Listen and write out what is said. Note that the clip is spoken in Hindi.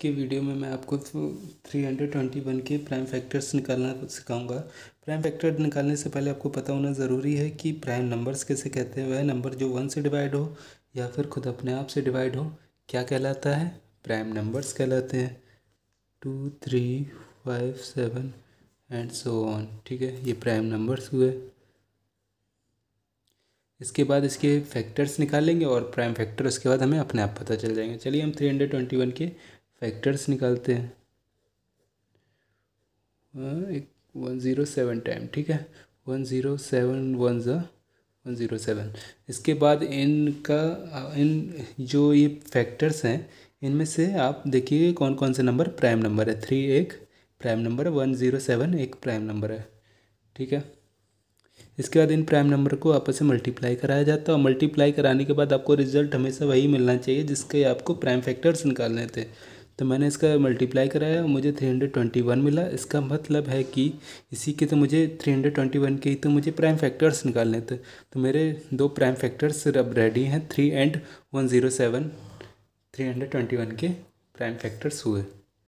की वीडियो में मैं आपको थ्री हंड्रेड ट्वेंटी वन के प्राइम फैक्टर्स निकालना सिखाऊंगा प्राइम फैक्टर निकालने से पहले आपको पता होना ज़रूरी है कि प्राइम नंबर्स कैसे कहते हैं वह नंबर जो वन से डिवाइड हो या फिर खुद अपने आप से डिवाइड हो क्या कहलाता है प्राइम नंबर्स कहलाते हैं two three five seven and so on ठीक है ये प्राइम नंबर्स हुए इसके बाद इसके फैक्टर्स निकालेंगे और प्राइम फैक्टर उसके बाद हमें अपने आप पता चल जाएंगे चलिए हम थ्री हंड्रेड ट्वेंटी वन के फैक्टर्स निकालते हैं हाँ, एक वन ज़ीरो सेवन टाइम ठीक है वन ज़ीरो सेवन वन ज़ वन ज़ीरो सेवन इसके बाद इनका इन जो ये फैक्टर्स हैं इनमें से आप देखिए कौन कौन से नंबर प्राइम नंबर है थ्री एक प्राइम नंबर है वन ज़ीरो सेवन एक प्राइम नंबर है ठीक है इसके बाद इन प्राइम नंबर को आपस में मल्टीप्लाई कराया जाता है और मल्टीप्लाई कराने के बाद आपको रिजल्ट हमेशा वही मिलना चाहिए जिसके आपको प्राइम फैक्टर्स निकालने थे तो मैंने इसका मल्टीप्लाई कराया और मुझे थ्री हंड्रेड ट्वेंटी वन मिला इसका मतलब है कि इसी के तो मुझे थ्री हंड्रेड ट्वेंटी वन के ही तो मुझे प्राइम फैक्टर्स निकालने थे तो, तो मेरे दो प्राइम फैक्टर्स अब रेडी हैं three and one zero seven three hundred twenty one के प्राइम फैक्टर्स हुए